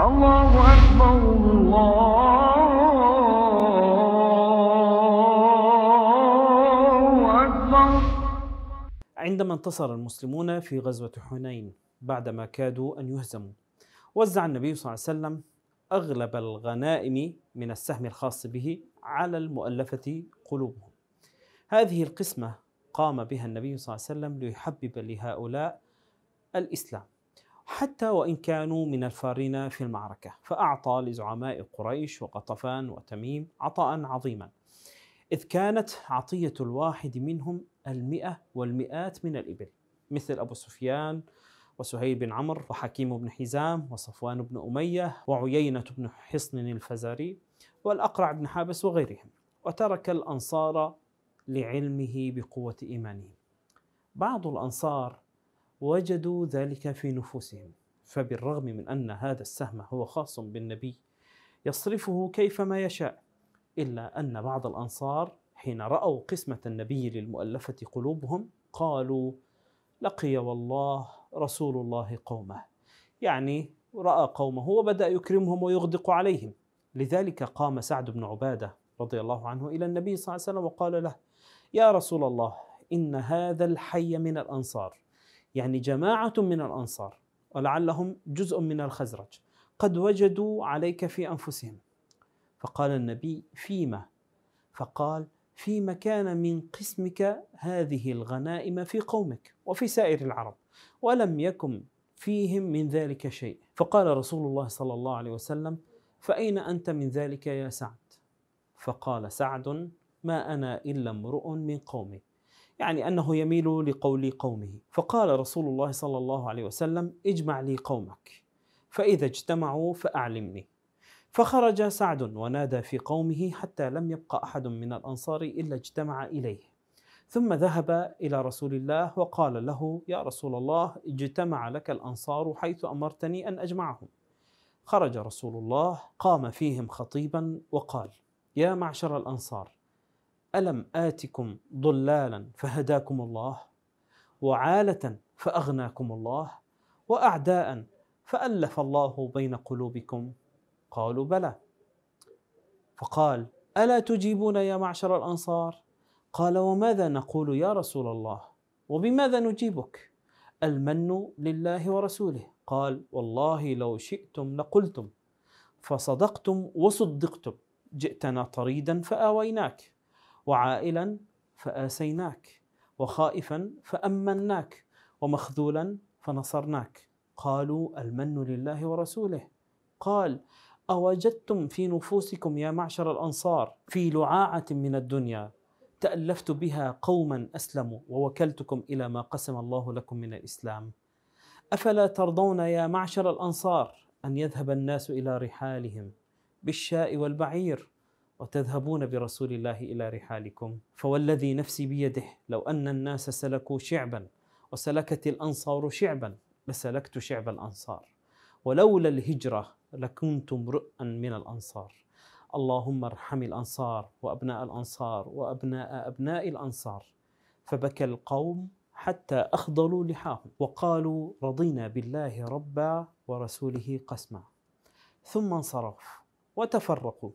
عندما انتصر المسلمون في غزوة حنين بعدما كادوا أن يهزموا وزع النبي صلى الله عليه وسلم أغلب الغنائم من السهم الخاص به على المؤلفة قلوبهم هذه القسمة قام بها النبي صلى الله عليه وسلم ليحبب لهؤلاء الإسلام حتى وإن كانوا من الفارين في المعركة فأعطى لزعماء قريش وقطفان وتميم عطاء عظيما إذ كانت عطية الواحد منهم المئة والمئات من الإبل مثل أبو سفيان وسهيل بن عمرو وحكيم بن حزام وصفوان بن أمية وعيينة بن حصن الفزاري والأقرع بن حابس وغيرهم وترك الأنصار لعلمه بقوة إيمانهم بعض الأنصار وجدوا ذلك في نفوسهم فبالرغم من أن هذا السهم هو خاص بالنبي يصرفه كيفما يشاء إلا أن بعض الأنصار حين رأوا قسمة النبي للمؤلفة قلوبهم قالوا لقي والله رسول الله قومه يعني رأى قومه وبدأ يكرمهم ويغدق عليهم لذلك قام سعد بن عبادة رضي الله عنه إلى النبي صلى الله عليه وسلم وقال له يا رسول الله إن هذا الحي من الأنصار يعني جماعة من الأنصار ولعلهم جزء من الخزرج قد وجدوا عليك في أنفسهم فقال النبي فيما فقال فيما كان من قسمك هذه الغنائم في قومك وفي سائر العرب ولم يكن فيهم من ذلك شيء فقال رسول الله صلى الله عليه وسلم فأين أنت من ذلك يا سعد فقال سعد ما أنا إلا امرؤ من قومي يعني انه يميل لقول قومه فقال رسول الله صلى الله عليه وسلم اجمع لي قومك فاذا اجتمعوا فاعلمني فخرج سعد ونادى في قومه حتى لم يبقى احد من الانصار الا اجتمع اليه ثم ذهب الى رسول الله وقال له يا رسول الله اجتمع لك الانصار حيث امرتني ان اجمعهم خرج رسول الله قام فيهم خطيبا وقال يا معشر الانصار ألم آتكم ضلالا فهداكم الله وعالة فأغناكم الله وأعداء فألف الله بين قلوبكم قالوا بلى فقال ألا تجيبون يا معشر الأنصار قال وماذا نقول يا رسول الله وبماذا نجيبك المن لله ورسوله قال والله لو شئتم لقلتم فصدقتم وصدقتم جئتنا طريدا فآويناك وعائلا فآسيناك وخائفا فأمناك ومخذولا فنصرناك قالوا المن لله ورسوله قال أوجدتم في نفوسكم يا معشر الأنصار في لعاعة من الدنيا تألفت بها قوما أسلموا ووكلتكم إلى ما قسم الله لكم من الإسلام أفلا ترضون يا معشر الأنصار أن يذهب الناس إلى رحالهم بالشاء والبعير وتذهبون برسول الله الى رحالكم فوالذي نفسي بيده لو ان الناس سلكوا شعبا وسلكت الانصار شعبا لسلكت شعب الانصار ولولا الهجره لكنت امرؤا من الانصار اللهم ارحم الانصار وابناء الانصار وابناء ابناء الانصار فبكى القوم حتى اخضلوا لحاهم وقالوا رضينا بالله ربا ورسوله قسما ثم انصرفوا وتفرقوا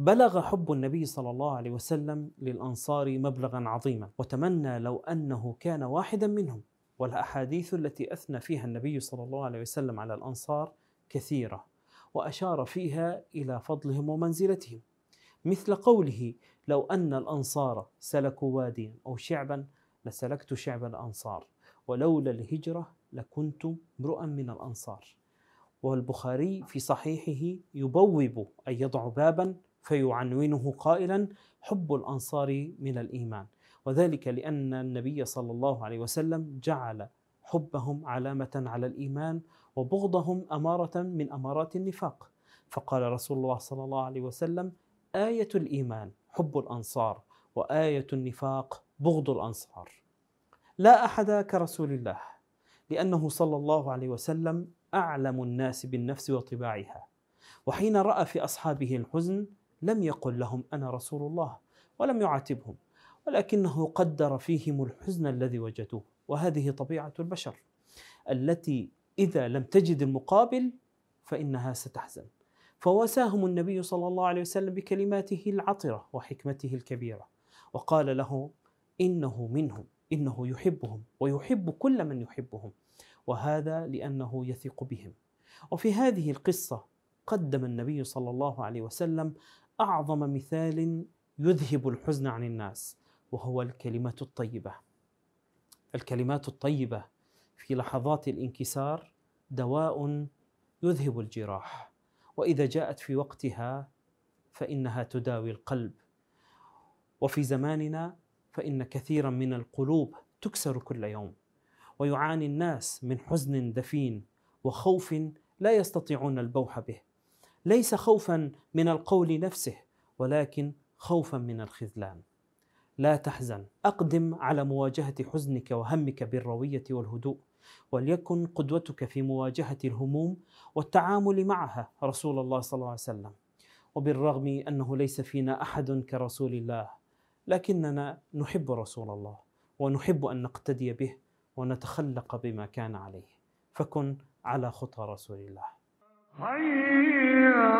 بلغ حب النبي صلى الله عليه وسلم للانصار مبلغا عظيما وتمنى لو انه كان واحدا منهم والاحاديث التي اثنى فيها النبي صلى الله عليه وسلم على الانصار كثيره واشار فيها الى فضلهم ومنزلتهم مثل قوله لو ان الانصار سلكوا واديا او شعبا لسلكت شعب الانصار ولولا الهجره لكنت امرؤا من الانصار والبخاري في صحيحه يبوب أي يضع بابا فيعنونه قائلا حب الانصار من الايمان وذلك لان النبي صلى الله عليه وسلم جعل حبهم علامه على الايمان وبغضهم اماره من امارات النفاق فقال رسول الله صلى الله عليه وسلم ايه الايمان حب الانصار وايه النفاق بغض الانصار لا احد كرسول الله لانه صلى الله عليه وسلم اعلم الناس بالنفس وطباعها وحين راى في اصحابه الحزن لم يقل لهم انا رسول الله ولم يعاتبهم ولكنه قدر فيهم الحزن الذي وجدوه وهذه طبيعه البشر التي اذا لم تجد المقابل فانها ستحزن فواساهم النبي صلى الله عليه وسلم بكلماته العطره وحكمته الكبيره وقال له انه منهم انه يحبهم ويحب كل من يحبهم وهذا لانه يثق بهم وفي هذه القصه قدم النبي صلى الله عليه وسلم أعظم مثال يذهب الحزن عن الناس وهو الكلمة الطيبة. الكلمات الطيبة في لحظات الانكسار دواء يذهب الجراح، وإذا جاءت في وقتها فإنها تداوي القلب. وفي زماننا فإن كثيرا من القلوب تكسر كل يوم، ويعاني الناس من حزن دفين وخوف لا يستطيعون البوح به. ليس خوفا من القول نفسه ولكن خوفا من الخذلان لا تحزن اقدم على مواجهه حزنك وهمك بالرويه والهدوء وليكن قدوتك في مواجهه الهموم والتعامل معها رسول الله صلى الله عليه وسلم وبالرغم انه ليس فينا احد كرسول الله لكننا نحب رسول الله ونحب ان نقتدي به ونتخلق بما كان عليه فكن على خطى رسول الله Hayır.